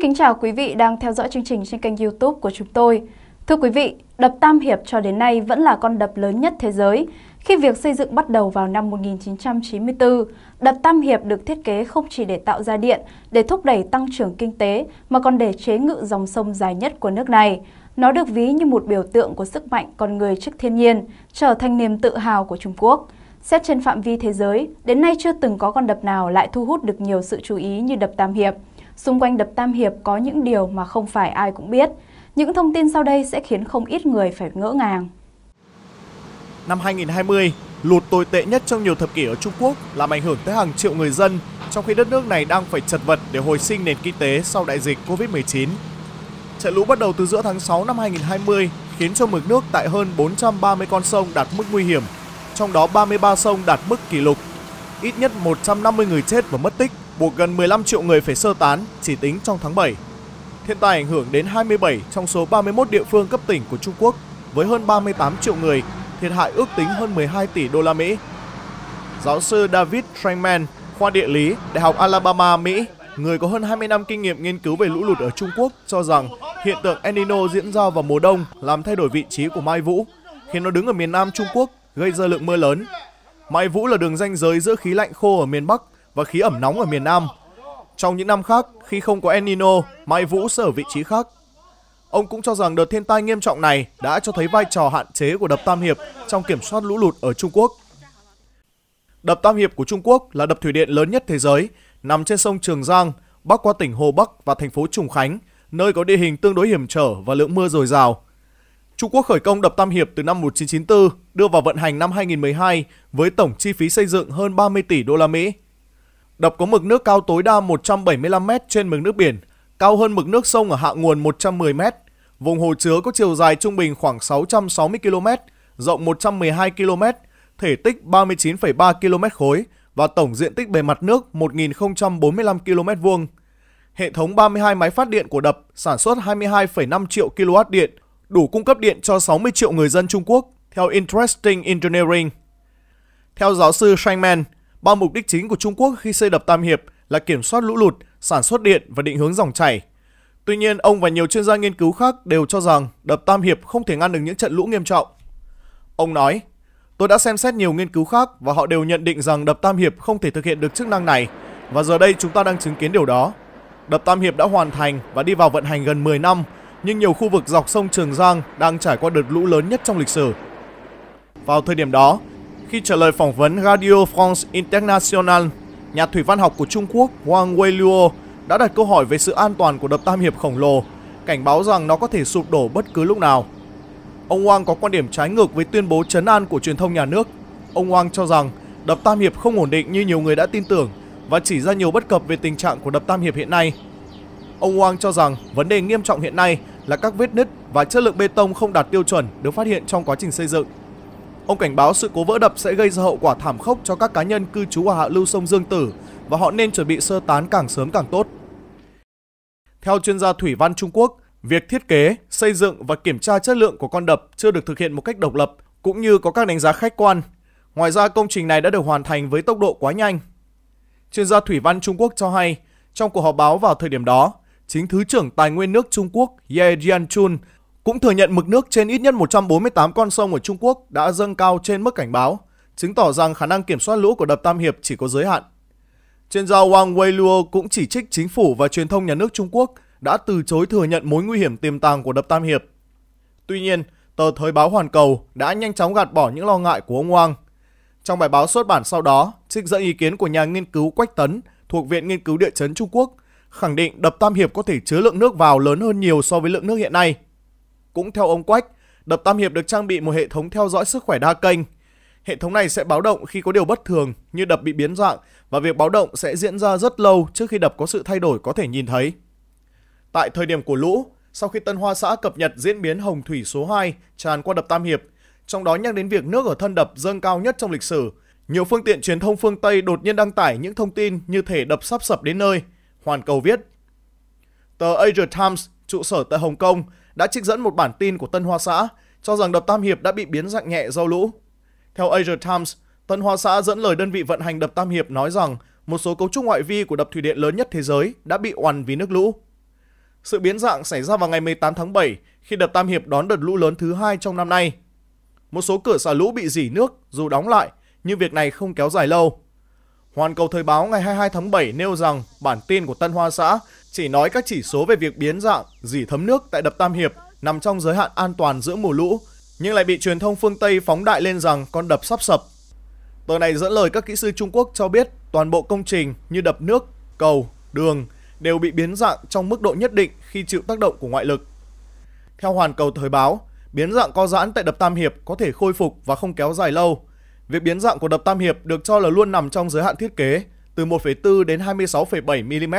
kính chào quý vị đang theo dõi chương trình trên kênh youtube của chúng tôi. Thưa quý vị, đập Tam Hiệp cho đến nay vẫn là con đập lớn nhất thế giới. Khi việc xây dựng bắt đầu vào năm 1994, đập Tam Hiệp được thiết kế không chỉ để tạo ra điện, để thúc đẩy tăng trưởng kinh tế, mà còn để chế ngự dòng sông dài nhất của nước này. Nó được ví như một biểu tượng của sức mạnh con người trước thiên nhiên, trở thành niềm tự hào của Trung Quốc. Xét trên phạm vi thế giới, đến nay chưa từng có con đập nào lại thu hút được nhiều sự chú ý như đập Tam Hiệp – Xung quanh đập Tam Hiệp có những điều mà không phải ai cũng biết. Những thông tin sau đây sẽ khiến không ít người phải ngỡ ngàng. Năm 2020, lụt tồi tệ nhất trong nhiều thập kỷ ở Trung Quốc làm ảnh hưởng tới hàng triệu người dân, trong khi đất nước này đang phải chật vật để hồi sinh nền kinh tế sau đại dịch Covid-19. Trận lũ bắt đầu từ giữa tháng 6 năm 2020 khiến cho mực nước tại hơn 430 con sông đạt mức nguy hiểm, trong đó 33 sông đạt mức kỷ lục. Ít nhất 150 người chết và mất tích, buộc gần 15 triệu người phải sơ tán chỉ tính trong tháng 7. Thiên tai ảnh hưởng đến 27 trong số 31 địa phương cấp tỉnh của Trung Quốc với hơn 38 triệu người, thiệt hại ước tính hơn 12 tỷ đô la Mỹ. Giáo sư David Trangman, khoa địa lý, Đại học Alabama, Mỹ, người có hơn 20 năm kinh nghiệm nghiên cứu về lũ lụt ở Trung Quốc cho rằng hiện tượng El Nino diễn ra vào mùa đông làm thay đổi vị trí của Mai Vũ, khi nó đứng ở miền Nam Trung Quốc, gây ra lượng mưa lớn. Mai Vũ là đường ranh giới giữa khí lạnh khô ở miền Bắc và khí ẩm nóng ở miền Nam. Trong những năm khác, khi không có El Nino, Mai Vũ sẽ ở vị trí khác. Ông cũng cho rằng đợt thiên tai nghiêm trọng này đã cho thấy vai trò hạn chế của đập Tam Hiệp trong kiểm soát lũ lụt ở Trung Quốc. Đập Tam Hiệp của Trung Quốc là đập thủy điện lớn nhất thế giới, nằm trên sông Trường Giang, bắc qua tỉnh Hồ Bắc và thành phố Trùng Khánh, nơi có địa hình tương đối hiểm trở và lượng mưa dồi dào. Trung Quốc khởi công đập Tam Hiệp từ năm 1994, đưa vào vận hành năm 2012 với tổng chi phí xây dựng hơn 30 tỷ đô la Mỹ. Đập có mực nước cao tối đa 175 m trên mực nước biển, cao hơn mực nước sông ở hạ nguồn 110 m. Vùng hồ chứa có chiều dài trung bình khoảng 660 km, rộng 112 km, thể tích 39,3 km khối và tổng diện tích bề mặt nước 1045 km vuông. Hệ thống 32 máy phát điện của đập sản xuất 22,5 triệu kW điện, đủ cung cấp điện cho 60 triệu người dân Trung Quốc, theo Interesting Engineering. Theo giáo sư Shangman, Ba mục đích chính của Trung Quốc khi xây đập Tam Hiệp là kiểm soát lũ lụt, sản xuất điện và định hướng dòng chảy. Tuy nhiên, ông và nhiều chuyên gia nghiên cứu khác đều cho rằng đập Tam Hiệp không thể ngăn được những trận lũ nghiêm trọng. Ông nói, tôi đã xem xét nhiều nghiên cứu khác và họ đều nhận định rằng đập Tam Hiệp không thể thực hiện được chức năng này và giờ đây chúng ta đang chứng kiến điều đó. Đập Tam Hiệp đã hoàn thành và đi vào vận hành gần 10 năm, nhưng nhiều khu vực dọc sông Trường Giang đang trải qua đợt lũ lớn nhất trong lịch sử. Vào thời điểm đó, khi trả lời phỏng vấn Radio France International, nhà thủy văn học của Trung Quốc Wang Weiluo đã đặt câu hỏi về sự an toàn của đập Tam Hiệp khổng lồ, cảnh báo rằng nó có thể sụp đổ bất cứ lúc nào. Ông Wang có quan điểm trái ngược với tuyên bố chấn an của truyền thông nhà nước. Ông Wang cho rằng đập Tam Hiệp không ổn định như nhiều người đã tin tưởng và chỉ ra nhiều bất cập về tình trạng của đập Tam Hiệp hiện nay. Ông Wang cho rằng vấn đề nghiêm trọng hiện nay là các vết nứt và chất lượng bê tông không đạt tiêu chuẩn được phát hiện trong quá trình xây dựng. Ông cảnh báo sự cố vỡ đập sẽ gây ra hậu quả thảm khốc cho các cá nhân cư trú ở hạ lưu sông Dương Tử và họ nên chuẩn bị sơ tán càng sớm càng tốt. Theo chuyên gia thủy văn Trung Quốc, việc thiết kế, xây dựng và kiểm tra chất lượng của con đập chưa được thực hiện một cách độc lập cũng như có các đánh giá khách quan. Ngoài ra công trình này đã được hoàn thành với tốc độ quá nhanh. Chuyên gia thủy văn Trung Quốc cho hay, trong cuộc họp báo vào thời điểm đó, chính Thứ trưởng Tài nguyên nước Trung Quốc Ye Jianchun cũng thừa nhận mực nước trên ít nhất 148 con sông ở Trung Quốc đã dâng cao trên mức cảnh báo, chứng tỏ rằng khả năng kiểm soát lũ của đập Tam Hiệp chỉ có giới hạn. Chuyên gia Wang Weiluo cũng chỉ trích chính phủ và truyền thông nhà nước Trung Quốc đã từ chối thừa nhận mối nguy hiểm tiềm tàng của đập Tam Hiệp. Tuy nhiên, tờ Thời báo Hoàn Cầu đã nhanh chóng gạt bỏ những lo ngại của ông Wang. Trong bài báo xuất bản sau đó, trích dẫn ý kiến của nhà nghiên cứu Quách Tấn thuộc Viện Nghiên cứu Địa chấn Trung Quốc, khẳng định đập Tam Hiệp có thể chứa lượng nước vào lớn hơn nhiều so với lượng nước hiện nay – cũng theo ông Quách, đập Tam Hiệp được trang bị một hệ thống theo dõi sức khỏe đa kênh. Hệ thống này sẽ báo động khi có điều bất thường như đập bị biến dạng và việc báo động sẽ diễn ra rất lâu trước khi đập có sự thay đổi có thể nhìn thấy. Tại thời điểm của lũ, sau khi Tân Hoa xã cập nhật diễn biến hồng thủy số 2 tràn qua đập Tam Hiệp, trong đó nhắc đến việc nước ở thân đập dâng cao nhất trong lịch sử, nhiều phương tiện truyền thông phương Tây đột nhiên đăng tải những thông tin như thể đập sắp sập đến nơi. Hoàn Cầu viết Tờ Asia Times, trụ sở tại Hồng Kông, đã trích dẫn một bản tin của Tân Hoa Xã cho rằng đập Tam Hiệp đã bị biến dạng nhẹ do lũ. Theo Asia Times, Tân Hoa Xã dẫn lời đơn vị vận hành đập Tam Hiệp nói rằng một số cấu trúc ngoại vi của đập thủy điện lớn nhất thế giới đã bị oằn vì nước lũ. Sự biến dạng xảy ra vào ngày 18 tháng 7 khi đập Tam Hiệp đón đợt lũ lớn thứ hai trong năm nay. Một số cửa xả lũ bị dỉ nước dù đóng lại, nhưng việc này không kéo dài lâu. Hoàn Cầu Thời báo ngày 22 tháng 7 nêu rằng bản tin của Tân Hoa xã chỉ nói các chỉ số về việc biến dạng, dỉ thấm nước tại đập Tam Hiệp nằm trong giới hạn an toàn giữa mùa lũ, nhưng lại bị truyền thông phương Tây phóng đại lên rằng con đập sắp sập. Tờ này dẫn lời các kỹ sư Trung Quốc cho biết toàn bộ công trình như đập nước, cầu, đường đều bị biến dạng trong mức độ nhất định khi chịu tác động của ngoại lực. Theo Hoàn Cầu Thời báo, biến dạng co giãn tại đập Tam Hiệp có thể khôi phục và không kéo dài lâu – Việc biến dạng của đập Tam Hiệp được cho là luôn nằm trong giới hạn thiết kế, từ 1,4 đến 26,7 mm.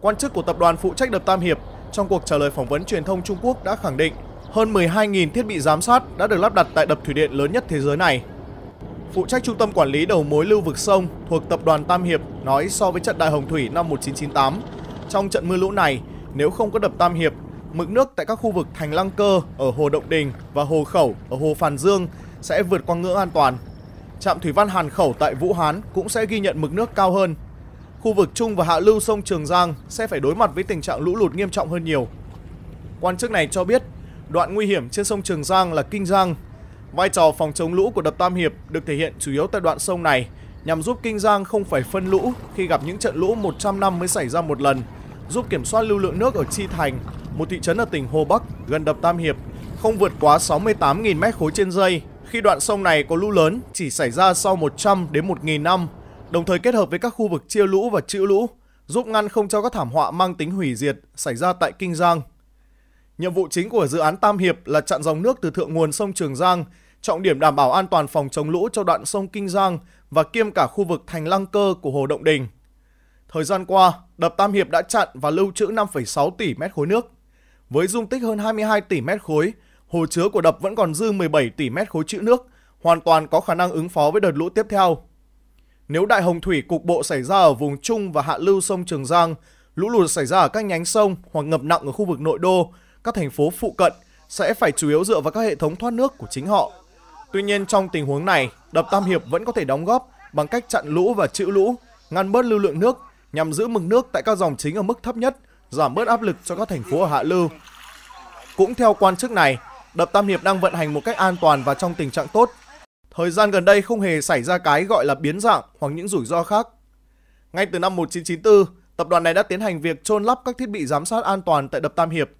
Quan chức của tập đoàn phụ trách đập Tam Hiệp trong cuộc trả lời phỏng vấn truyền thông Trung Quốc đã khẳng định hơn 12.000 thiết bị giám sát đã được lắp đặt tại đập thủy điện lớn nhất thế giới này. Phụ trách trung tâm quản lý đầu mối lưu vực sông thuộc tập đoàn Tam Hiệp nói so với trận đại hồng thủy năm 1998, trong trận mưa lũ này, nếu không có đập Tam Hiệp, mực nước tại các khu vực Thành Lăng Cơ ở Hồ Động Đình và Hồ Khẩu ở Hồ Phàn Dương sẽ vượt qua ngưỡng an toàn. Trạm thủy văn Hàn Khẩu tại Vũ Hán cũng sẽ ghi nhận mực nước cao hơn. Khu vực trung và hạ lưu sông Trường Giang sẽ phải đối mặt với tình trạng lũ lụt nghiêm trọng hơn nhiều. Quan chức này cho biết, đoạn nguy hiểm trên sông Trường Giang là Kinh Giang. Vai trò phòng chống lũ của đập Tam Hiệp được thể hiện chủ yếu tại đoạn sông này nhằm giúp Kinh Giang không phải phân lũ khi gặp những trận lũ 100 năm mới xảy ra một lần, giúp kiểm soát lưu lượng nước ở Chi Thành, một thị trấn ở tỉnh Hồ Bắc gần đập Tam Hiệp, không vượt quá 68.000 mét khối trên giây khi đoạn sông này có lũ lớn chỉ xảy ra sau 100 đến 1.000 năm, đồng thời kết hợp với các khu vực chia lũ và trữ lũ, giúp ngăn không cho các thảm họa mang tính hủy diệt xảy ra tại Kinh Giang. Nhiệm vụ chính của dự án Tam Hiệp là chặn dòng nước từ thượng nguồn sông Trường Giang, trọng điểm đảm bảo an toàn phòng chống lũ cho đoạn sông Kinh Giang và kiêm cả khu vực thành lăng cơ của Hồ Động Đình. Thời gian qua, đập Tam Hiệp đã chặn và lưu trữ 5,6 tỷ mét khối nước. Với dung tích hơn 22 tỷ mét khối, hồ chứa của đập vẫn còn dư 17 tỷ mét khối trữ nước, hoàn toàn có khả năng ứng phó với đợt lũ tiếp theo. Nếu đại hồng thủy cục bộ xảy ra ở vùng trung và hạ lưu sông Trường Giang, lũ lụt xảy ra ở các nhánh sông hoặc ngập nặng ở khu vực nội đô, các thành phố phụ cận sẽ phải chủ yếu dựa vào các hệ thống thoát nước của chính họ. Tuy nhiên trong tình huống này, đập Tam Hiệp vẫn có thể đóng góp bằng cách chặn lũ và chữ lũ, ngăn bớt lưu lượng nước nhằm giữ mực nước tại các dòng chính ở mức thấp nhất, giảm bớt áp lực cho các thành phố ở hạ lưu. Cũng theo quan chức này, đập Tam Hiệp đang vận hành một cách an toàn và trong tình trạng tốt. Thời gian gần đây không hề xảy ra cái gọi là biến dạng hoặc những rủi ro khác. Ngay từ năm 1994, tập đoàn này đã tiến hành việc chôn lắp các thiết bị giám sát an toàn tại đập Tam Hiệp.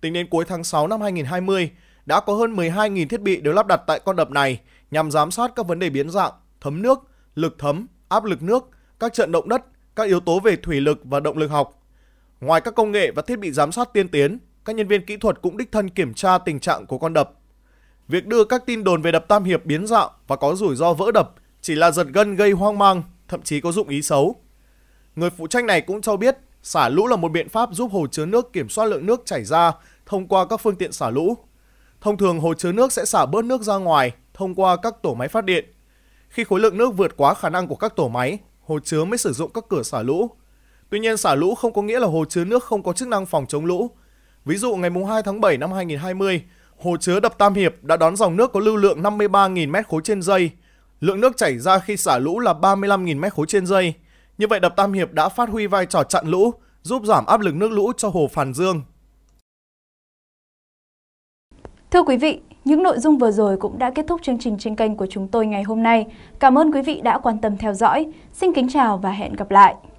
Tính đến cuối tháng 6 năm 2020, đã có hơn 12.000 thiết bị được lắp đặt tại con đập này nhằm giám sát các vấn đề biến dạng, thấm nước, lực thấm, áp lực nước, các trận động đất, các yếu tố về thủy lực và động lực học. Ngoài các công nghệ và thiết bị giám sát tiên tiến, các nhân viên kỹ thuật cũng đích thân kiểm tra tình trạng của con đập. Việc đưa các tin đồn về đập Tam Hiệp biến dạng và có rủi ro vỡ đập chỉ là giật gân gây hoang mang, thậm chí có dụng ý xấu. Người phụ trách này cũng cho biết xả lũ là một biện pháp giúp hồ chứa nước kiểm soát lượng nước chảy ra thông qua các phương tiện xả lũ. Thông thường hồ chứa nước sẽ xả bớt nước ra ngoài thông qua các tổ máy phát điện. Khi khối lượng nước vượt quá khả năng của các tổ máy, hồ chứa mới sử dụng các cửa xả lũ. Tuy nhiên xả lũ không có nghĩa là hồ chứa nước không có chức năng phòng chống lũ Ví dụ ngày 2 tháng 7 năm 2020, hồ chứa đập Tam Hiệp đã đón dòng nước có lưu lượng 53.000 mét khối trên giây. Lượng nước chảy ra khi xả lũ là 35.000 mét khối trên giây. Như vậy đập Tam Hiệp đã phát huy vai trò chặn lũ, giúp giảm áp lực nước lũ cho hồ Phàn Dương. Thưa quý vị, những nội dung vừa rồi cũng đã kết thúc chương trình trên kênh của chúng tôi ngày hôm nay. Cảm ơn quý vị đã quan tâm theo dõi. Xin kính chào và hẹn gặp lại.